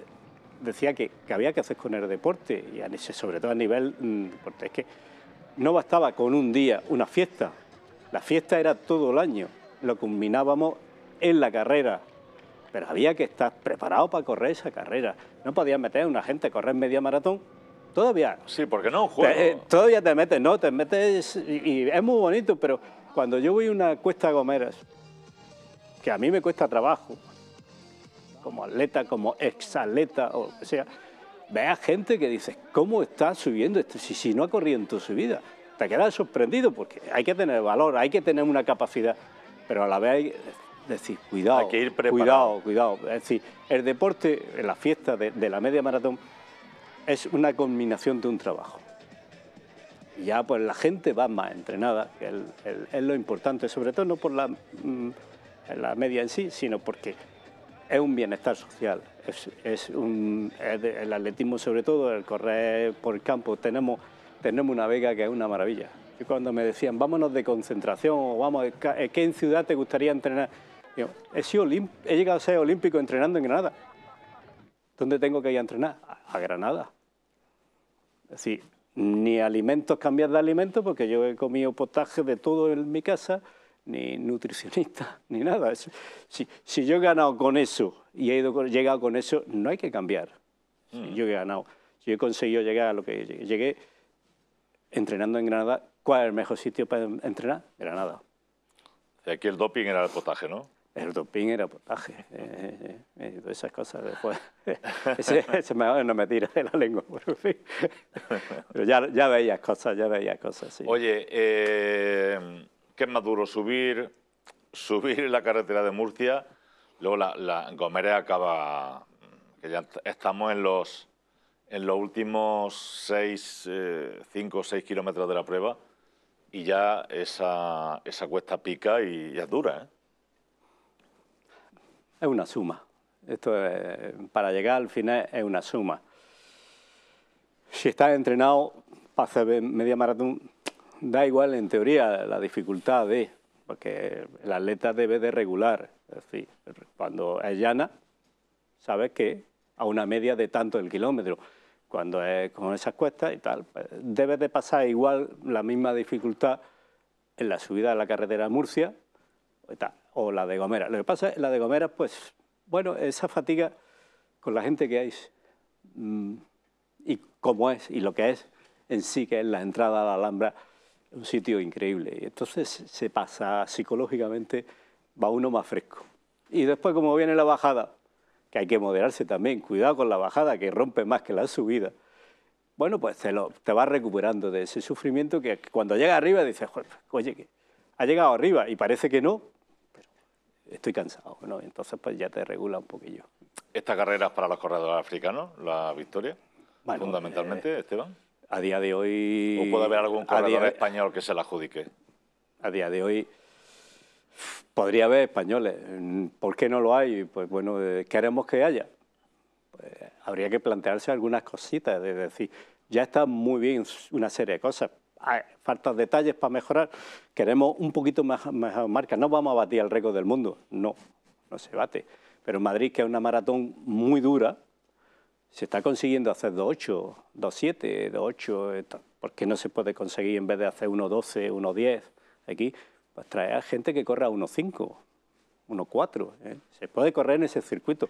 decía que, había que hacer con el deporte, y sobre todo a nivel, mm, es que no bastaba con un día, una fiesta, la fiesta era todo el año lo culminábamos en la carrera. Pero había que estar preparado para correr esa carrera. No podías meter a una gente a correr media maratón. Todavía. Sí, porque no, juego. Eh, todavía te metes, no, te metes y, es muy bonito, pero cuando yo voy a una cuesta gomeras, que a mí me cuesta trabajo, como atleta, como exatleta, o sea, ve a gente que dices, ¿cómo está subiendo esto? Si, si no ha corrido en tu vida, te quedas sorprendido porque hay que tener valor, hay que tener una capacidad pero a la vez decir, cuidado, Hay que ir cuidado, cuidado. Es decir, el deporte, la fiesta de, la media maratón, es una combinación de un trabajo. Ya pues la gente va más entrenada, es lo importante, sobre todo no por la, mm, la media en sí, sino porque es un bienestar social, es, un, el atletismo sobre todo, el correr por el campo, tenemos, tenemos una vega que es una maravilla cuando me decían, vámonos de concentración o vamos, ¿qué eh, en ciudad te gustaría entrenar? Yo, he, llegado a ser olímpico entrenando en Granada. ¿Dónde tengo que ir a entrenar? A, Granada... Granada. Así, ni alimentos, cambiar de alimentos, porque yo he comido potaje de todo en mi casa, ni nutricionista, ni nada. Si, yo he ganado con eso y he llegado con eso, no hay que cambiar. Mm. yo he ganado, yo he conseguido llegar a lo que llegué entrenando en Granada ¿Cuál es el mejor sitio para entrenar? Granada. Y aquí el doping era el potaje, ¿no? El doping era potaje. Eh, eh, eh, esas cosas después. ese, me, no me tira de la lengua, por fin. Pero ya, veías cosas, ya veías cosas, Oye, eh, ¿qué es más duro? ¿Subir, subir la carretera de Murcia? Luego la, la Gomera acaba... Que ya estamos en los, en los últimos 6, 5 o 6 kilómetros de la prueba y ya esa, esa cuesta pica y ya dura. ¿eh? Es una suma. Esto es, para llegar al final es una suma. Si estás entrenado para hacer media maratón, da igual en teoría la dificultad de, porque el atleta debe de regular. Es decir, cuando es llana, sabes que a una media de tanto el kilómetro cuando es con esas cuestas y tal, pues, ...debe de pasar igual la misma dificultad en la subida de la carretera a Murcia pues, o la de Gomera. Lo que pasa es la de Gomera, pues, bueno, esa fatiga con la gente que hay... Mm, y cómo es y lo que es en sí, que es la entrada a la Alhambra, un sitio increíble. Y entonces se pasa psicológicamente, va uno más fresco. Y después, como viene la bajada, que hay que moderarse también, cuidado con la bajada que rompe más que la subida, bueno, pues te, te vas recuperando de ese sufrimiento que cuando llega arriba dices, oye, ha llegado arriba y parece que no, pero estoy cansado, ¿no? Entonces pues ya te regula un poquillo. ¿Esta carrera es para los corredores africanos, la victoria, fundamentalmente, eh, Esteban? A día de hoy... ¿O puede haber algún corredor español que se la adjudique? A día de hoy Podría haber españoles, ¿por qué no lo hay? Pues bueno, eh, queremos que haya. Pues, habría que plantearse algunas cositas, es decir, ya está muy bien una serie de cosas, faltan detalles para mejorar, queremos un poquito más marcas. marca, no vamos a batir al récord del mundo, no, no se bate. Pero en Madrid, que es una maratón muy dura, se está consiguiendo hacer 2.8, 2.7, 2.8, ¿por qué no se puede conseguir en vez de hacer 1.12, 1.10 aquí? Pues traer a gente que corra 1.5, 1.4, se puede correr en ese circuito.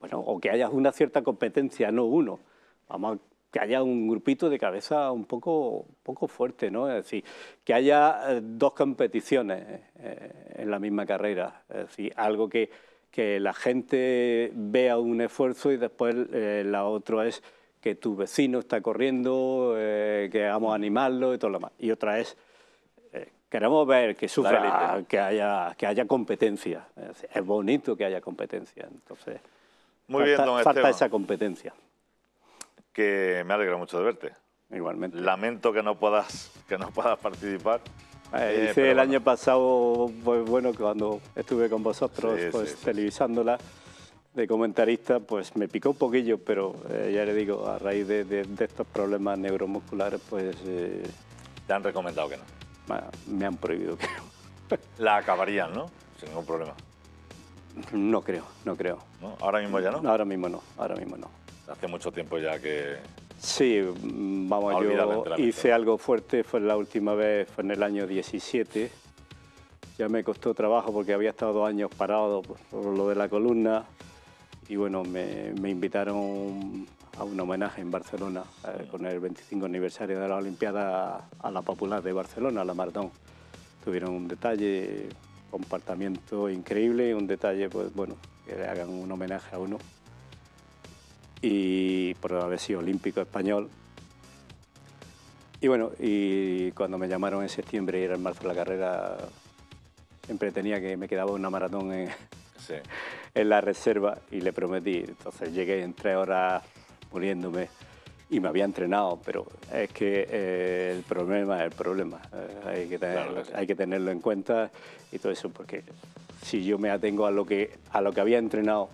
Bueno, o que haya una cierta competencia, no uno. Vamos que haya un grupito de cabeza un poco, poco fuerte, ¿no? Es decir, que haya eh, dos competiciones eh, en la misma carrera. Es decir, algo que, la gente vea un esfuerzo y después eh, la otra es que tu vecino está corriendo, que vamos a animarlo y todo lo demás. Y otra es Queremos ver que sufra, que haya, que haya competencia. Es bonito que haya competencia. Entonces, falta, esa competencia. Que me alegra mucho de verte. Igualmente. Lamento que no puedas, que no puedas participar. Eh, eh, el año pasado, pues bueno, cuando estuve con vosotros pues, televisándola de comentarista, pues me picó un poquillo, pero eh, ya le digo, a raíz de estos problemas neuromusculares, pues... Te han recomendado que no me han prohibido, creo. La acabarían, ¿no? Sin ningún problema. No creo, no creo. ¿Ahora mismo ya no? Ahora mismo no, ahora mismo no. Hace mucho tiempo ya que... Sí, mm, vamos, yo hice algo fuerte, fue la última vez, fue en el año 17. Ya me costó trabajo porque había estado dos años parado por, lo de la columna y bueno, me, me invitaron a un homenaje en Barcelona eh, con el 25 aniversario de la Olimpiada a la popular de Barcelona, a la Maratón. Tuvieron un detalle, comportamiento increíble, un detalle, pues bueno, que le hagan un homenaje a uno. Y por haber sido olímpico español. Y bueno, y cuando me llamaron en septiembre y era en marzo la carrera, siempre tenía que me quedaba una maratón en, en la reserva y le prometí. Entonces llegué en tres horas poniéndome y me había entrenado, pero es que eh, el problema es el problema. Eh, hay, que tenerlo en cuenta y todo eso, porque si yo me atengo a lo que, a lo que había entrenado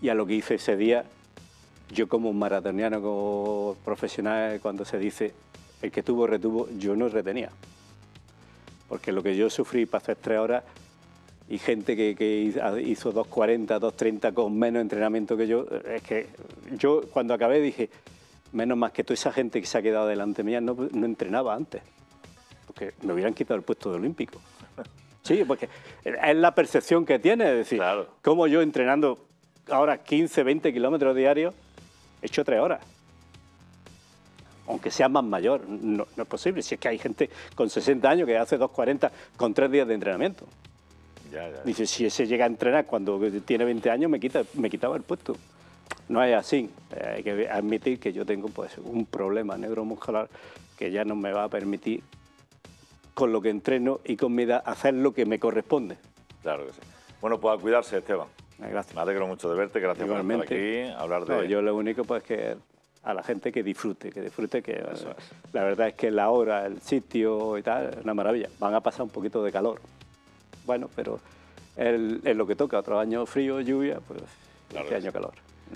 y a lo que hice ese día, yo como un maratoniano, como profesional, cuando se dice el que tuvo retuvo, yo no retenía. Porque lo que yo sufrí para hacer tres horas, y gente que, hizo 2.40, 2.30 con menos entrenamiento que yo. Es que yo cuando acabé dije, menos más que toda esa gente que se ha quedado delante mía no, no entrenaba antes, porque me hubieran quitado el puesto de olímpico. Sí, porque es la percepción que tiene, es decir, como yo entrenando ahora 15, 20 kilómetros diarios, he hecho tres horas. Aunque sea más mayor, no, no es posible. Si es que hay gente con 60 años que hace 2.40 con tres días de entrenamiento. Dice, si ese llega a entrenar cuando tiene 20 años, me, quita, me quitaba el puesto. No es así. Eh, hay que admitir que yo tengo pues, un problema muscular que ya no me va a permitir, con lo que entreno y con mi edad, hacer lo que me corresponde. Claro que sí. Bueno, pues a cuidarse, Esteban. Eh, gracias. Me alegro mucho de verte, gracias por estar aquí, hablar de... yo lo único pues que a la gente que disfrute, que disfrute, que la verdad es que la hora, el sitio y tal, es una maravilla. Van a pasar un poquito de calor bueno, pero es lo que toca, otro año frío, lluvia, pues este año calor.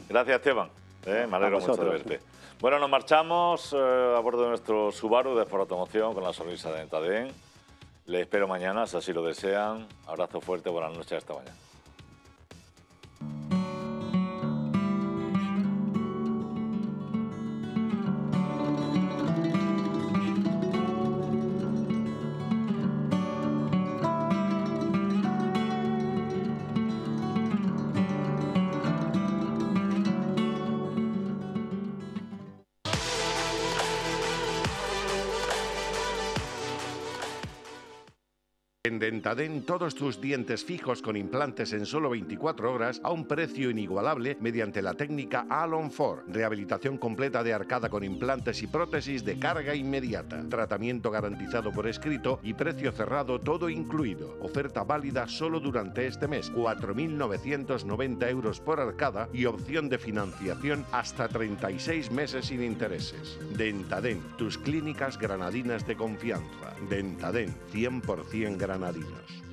Gracias Esteban, eh, me alegro mucho de verte. Bueno, nos marchamos eh, a bordo de nuestro Subaru de Automoción con la sonrisa de Entadén. Les espero mañana, si así lo desean. Abrazo fuerte, buenas noches, hasta mañana. en Dentaden todos tus dientes fijos con implantes en solo 24 horas a un precio inigualable mediante la técnica Alon 4, Rehabilitación completa de arcada con implantes y prótesis de carga inmediata. Tratamiento garantizado por escrito y precio cerrado todo incluido. Oferta válida solo durante este mes. 4.990 euros por arcada y opción de financiación hasta 36 meses sin intereses. Dentadent tus clínicas granadinas de confianza. Dentaden, 100% granadina marinos.